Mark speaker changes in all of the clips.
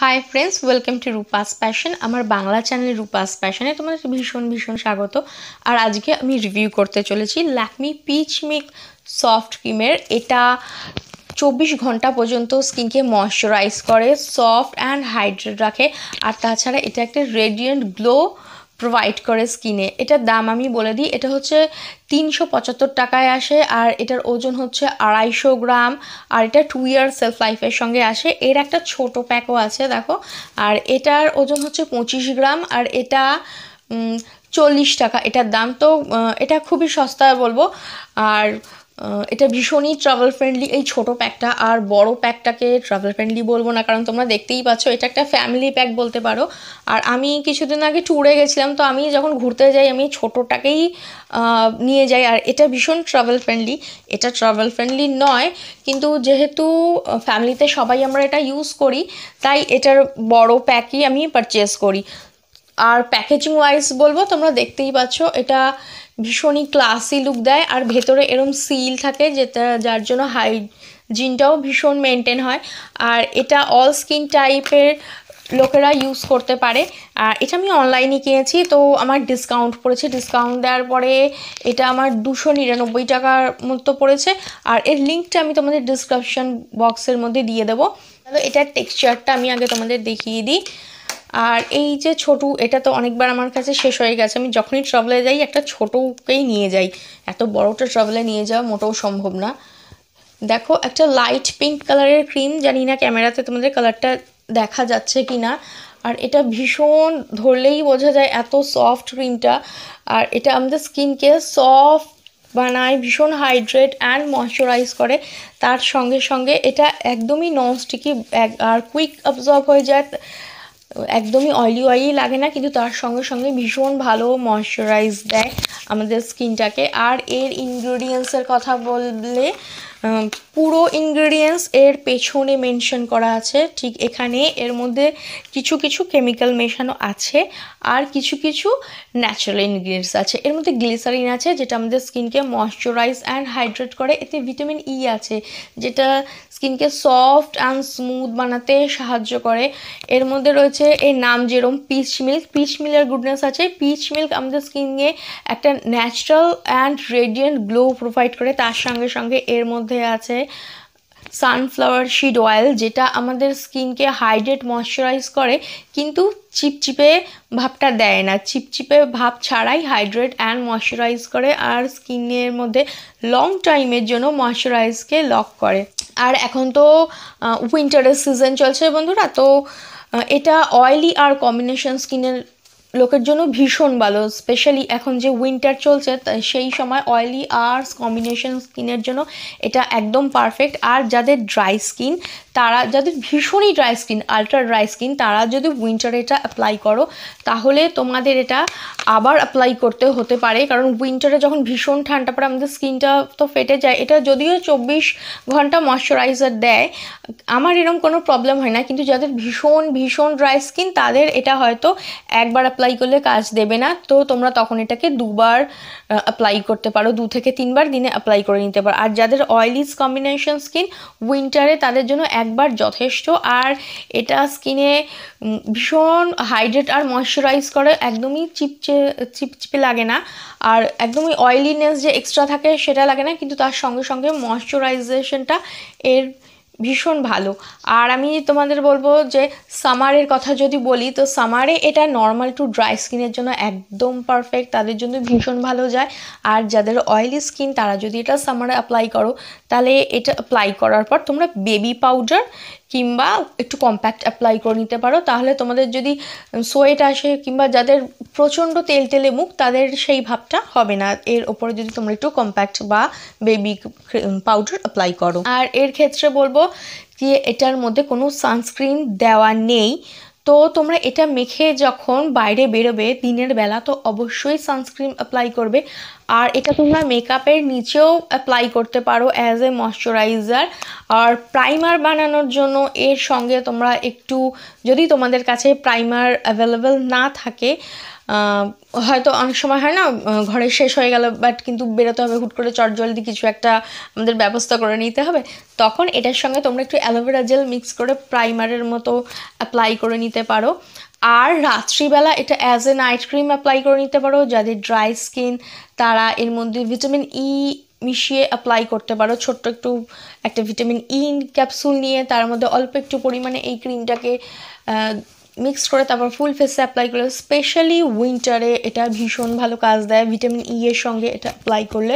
Speaker 1: High friends welcome to Rupa's passion আমার Bangla channel Rupa's প্যাশনে তোমাদের ভীষণ ভীষণ স্বাগত আর আজকে আমি রিভিউ করতে চলেছি ল্যাকমি পিচ মিক সফট ক্রিমের এটা চব্বিশ ঘন্টা পর্যন্ত স্কিনকে ময়শ্চারাইজ করে সফট অ্যান্ড হাইড্রেট রাখে আর তাছাড়া এটা একটা রেডিয়েন্ট গ্লো প্রোভাইড করে স্কিনে এটার দাম আমি বলে দিই এটা হচ্ছে তিনশো পঁচাত্তর টাকায় আসে আর এটার ওজন হচ্ছে আড়াইশো গ্রাম আর এটা টু ইয়ার সেলফ লাইফের সঙ্গে আসে এর একটা ছোট প্যাকও আছে দেখো আর এটার ওজন হচ্ছে পঁচিশ গ্রাম আর এটা চল্লিশ টাকা এটার দাম তো এটা খুবই সস্তা বলবো আর এটা ভীষণই ট্রাভেল ফ্রেন্ডলি এই ছোট প্যাকটা আর বড় প্যাকটাকে ট্রাভেল ফ্রেন্ডলি বলবো না কারণ তোমরা দেখতেই পাচ্ছ এটা একটা ফ্যামিলি প্যাক বলতে পারো আর আমি কিছুদিন আগে ট্যুরে গেছিলাম তো আমি যখন ঘুরতে যাই আমি ছোটোটাকেই নিয়ে যাই আর এটা ভীষণ ট্রাভেল ফ্রেন্ডলি এটা ট্রাভেল ফ্রেন্ডলি নয় কিন্তু যেহেতু ফ্যামিলিতে সবাই আমরা এটা ইউজ করি তাই এটার বড় প্যাকই আমি পারচেস করি আর প্যাকেজিং ওয়াইজ বলবো তোমরা দেখতেই পাচ্ছ এটা ভীষণই ক্লাসি লুক দেয় আর ভেতরে এরম সিল থাকে যেটা যার জন্য হাইজিনটাও ভীষণ মেনটেন হয় আর এটা অল স্কিন টাইপের লোকেরা ইউজ করতে পারে আর এটা আমি অনলাইনে কিনেছি তো আমার ডিসকাউন্ট পড়েছে ডিসকাউন্ট দেওয়ার পরে এটা আমার দুশো নিরানব্বই টাকার মতো পড়েছে আর এর লিঙ্কটা আমি তোমাদের ডিসক্রিপশান বক্সের মধ্যে দিয়ে দেবো এটার টেক্সচারটা আমি আগে তোমাদের দেখিয়ে দিই আর এই যে ছোট এটা তো অনেকবার আমার কাছে শেষ হয়ে গেছে আমি যখনই ট্রাভেলে যাই একটা ছোটোকেই নিয়ে যাই এত বড়টা ট্রাভেলে নিয়ে যাওয়া মোটেও সম্ভব না দেখো একটা লাইট পিঙ্ক কালারের ক্রিম জানি না ক্যামেরাতে তোমাদের কালারটা দেখা যাচ্ছে কি না আর এটা ভীষণ ধরলেই বোঝা যায় এত সফট ক্রিমটা আর এটা আমাদের স্কিনকে সফট বানায় ভীষণ হাইড্রেট অ্যান্ড ময়শ্চারাইজ করে তার সঙ্গে সঙ্গে এটা একদমই নন স্টিকি আর কুইক অবজর্ভ হয়ে যায় একদমই অয়েলি অয়েলি লাগে না কিন্তু তার সঙ্গে সঙ্গে ভীষণ ভালো ময়শ্চারাইজ দেয় আমাদের স্কিনটাকে আর এর ইনগ্রিডিয়েন্টসের কথা বললে পুরো ইনগ্রেডিয়েন্টস এর পেছনে মেনশন করা আছে ঠিক এখানে এর মধ্যে কিছু কিছু কেমিক্যাল মেশানো আছে আর কিছু কিছু ন্যাচারাল ইনগ্রিডিয়েন্টস আছে এর মধ্যে গ্লিসারিন আছে যেটা আমাদের স্কিনকে ময়শ্চারাইজ অ্যান্ড হাইড্রেট করে এতে ভিটামিন ই e আছে যেটা স্কিনকে সফট অ্যান্ড স্মুথ বানাতে সাহায্য করে এর মধ্যে রয়েছে এর নাম যেরম পিচ মিল্ক পিচ মিলের গুডনেস আছে পিচ মিল্ক আমাদের স্কিনকে একটা natural and radiant glow provide করে তার সঙ্গে সঙ্গে এর মধ্যে মধ্যে আছে সানফ্লাওয়ার সিড অয়েল যেটা আমাদের স্কিনকে হাইড্রেট ময়শ্চারাইজ করে কিন্তু চিপচিপে ভাবটা দেয় না চিপচিপে ভাব ছাড়াই হাইড্রেট অ্যান্ড ময়শ্চারাইজ করে আর স্কিনের মধ্যে লং টাইমের জন্য ময়শ্চারাইজকে লক করে আর এখন তো উইন্টারের সিজন চলছে বন্ধুরা তো এটা অয়েলি আর কম্বিনেশন স্কিনের লোকের জন্য ভীষণ ভালো স্পেশালি এখন যে উইন্টার চলছে সেই সময় অয়েলি আর্স কম্বিনেশন স্কিনের জন্য এটা একদম পারফেক্ট আর যাদের ড্রাই স্কিন তারা যাদের ভীষণই dry skin ultra dry skin তারা যদি উইন্টারে এটা অ্যাপ্লাই করো তাহলে তোমাদের এটা আবার অ্যাপ্লাই করতে হতে পারে কারণ উইন্টারে যখন ভীষণ ঠান্ডা পড়ে আমাদের স্কিনটা তো ফেটে যায় এটা যদিও চব্বিশ ঘন্টা ময়শ্চারাইজার দেয় আমার এরকম কোনো প্রবলেম হয় না কিন্তু যাদের ভীষণ ভীষণ ড্রাই স্কিন তাদের এটা হয়তো একবার অ্যাপ্লাই অ্যাপ্লাই করলে কাজ দেবে না তো তোমরা তখন এটাকে দুবার অ্যাপ্লাই করতে পারো দু থেকে তিনবার দিনে অ্যাপ্লাই করে নিতে পারো আর যাদের অয়েলি কম্বিনেশন স্কিন উইন্টারে তাদের জন্য একবার যথেষ্ট আর এটা স্কিনে ভীষণ হাইড্রেট আর ময়শ্চারাইজ করে একদমই চিপচে চিপচিপে লাগে না আর একদমই অয়েলিনেস যে এক্সট্রা থাকে সেটা লাগে না কিন্তু তার সঙ্গে সঙ্গে ময়শ্চারাইজেশনটা এর ভীষণ ভালো আর আমি তোমাদের বলবো যে সামারের কথা যদি বলি তো সামারে এটা নর্মাল টু ড্রাই স্কিনের জন্য একদম পারফেক্ট তাদের জন্য ভীষণ ভালো যায় আর যাদের অয়েলি স্কিন তারা যদি এটা সামারে অ্যাপ্লাই করো তাহলে এটা অ্যাপ্লাই করার পর তোমরা বেবি পাউডার কিংবা একটু কম্প্যাক্ট অ্যাপ্লাই করে নিতে পারো তাহলে তোমাদের যদি সোয়েট আসে কিংবা যাদের প্রচণ্ড তেল তেলে মুখ তাদের সেই ভাবটা হবে না এর ওপরে যদি তোমরা একটু কম্প্যাক্ট বা বেবি পাউডার অ্যাপ্লাই করো আর এর ক্ষেত্রে বলবো যে এটার মধ্যে কোনো সানস্ক্রিন দেওয়া নেই তো তোমরা এটা মেখে যখন বাইরে বেরোবে দিনের বেলা তো অবশ্যই সানস্ক্রিন অ্যাপ্লাই করবে আর এটা তোমরা মেকআপের নিচেও অ্যাপ্লাই করতে পারো অ্যাজ এ ময়শ্চারাইজার আর প্রাইমার বানানোর জন্য এর সঙ্গে তোমরা একটু যদি তোমাদের কাছে প্রাইমার অ্যাভেলেবেল না থাকে হয়তো অনেক সময় হয় না ঘরে শেষ হয়ে গেল বাট কিন্তু বেরোতে হবে হুট করে চটজলদি কিছু একটা আমাদের ব্যবস্থা করে নিতে হবে তখন এটার সঙ্গে তোমরা একটু অ্যালোভেরা জেল মিক্স করে প্রাইমারের মতো অ্যাপ্লাই করে নিতে পারো আর রাত্রিবেলা এটা as a night cream apply করে নিতে পারো যাদের ড্রাই স্কিন তারা এর মধ্যে ভিটামিন ই e মিশিয়ে অ্যাপ্লাই করতে পারো ছোট্ট একটু একটা ভিটামিন ই ক্যাপসুল নিয়ে তার মধ্যে অল্প একটু পরিমাণে এই ক্রিমটাকে মিক্স করে তারপর ফুল ফেসে অ্যাপ্লাই করলে স্পেশালি উইন্টারে এটা ভীষণ ভালো কাজ দেয় ভিটামিন ই e এর সঙ্গে এটা অ্যাপ্লাই করলে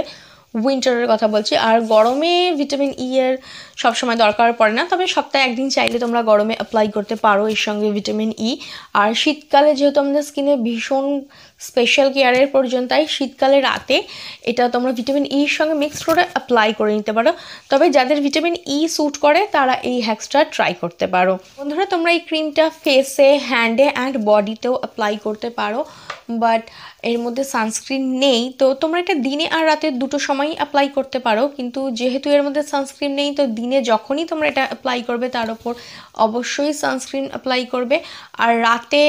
Speaker 1: উইন্টারের কথা বলছি আর গরমে ভিটামিন ই e এর সবসময় দরকার পড়ে না তবে সপ্তাহে একদিন চাইলে তোমরা গরমে অ্যাপ্লাই করতে পারো এর সঙ্গে ভিটামিন ই e। আর শীতকালে যেহেতু আমাদের স্কিনে ভীষণ স্পেশাল কেয়ারের প্রয়োজন তাই শীতকালে রাতে এটা তোমরা ভিটামিন ই e এর সঙ্গে মিক্স করে অ্যাপ্লাই করে নিতে পারো তবে যাদের ভিটামিন ই স্যুট করে তারা এই হ্যাক্সটা ট্রাই করতে পারো বন্ধুরা তোমরা এই ক্রিমটা ফেসে হ্যান্ডে অ্যান্ড বডিতেও অ্যাপ্লাই করতে পারো বাট এর মধ্যে সানস্ক্রিন নেই তো তোমরা এটা দিনে আর রাতে দুটো সময়ই অ্যাপ্লাই করতে পারো কিন্তু যেহেতু এর মধ্যে সানস্ক্রিন নেই তো দিনে যখনই তোমরা এটা অ্যাপ্লাই করবে তার ওপর অবশ্যই সানস্ক্রিন অ্যাপ্লাই করবে আর রাতে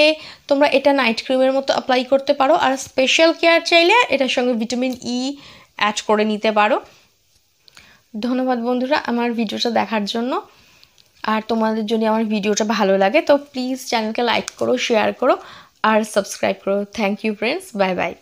Speaker 1: তোমরা এটা নাইট ক্রিমের মতো অ্যাপ্লাই করতে পারো আর স্পেশাল কেয়ার চাইলে এটার সঙ্গে ভিটামিন ই অ্যাড করে নিতে পারো ধন্যবাদ বন্ধুরা আমার ভিডিওটা দেখার জন্য আর তোমাদের যদি আমার ভিডিওটা ভালো লাগে তো প্লিজ চ্যানেলকে লাইক করো শেয়ার করো আর সাবস্ক্রাইব করো thank you friends bye by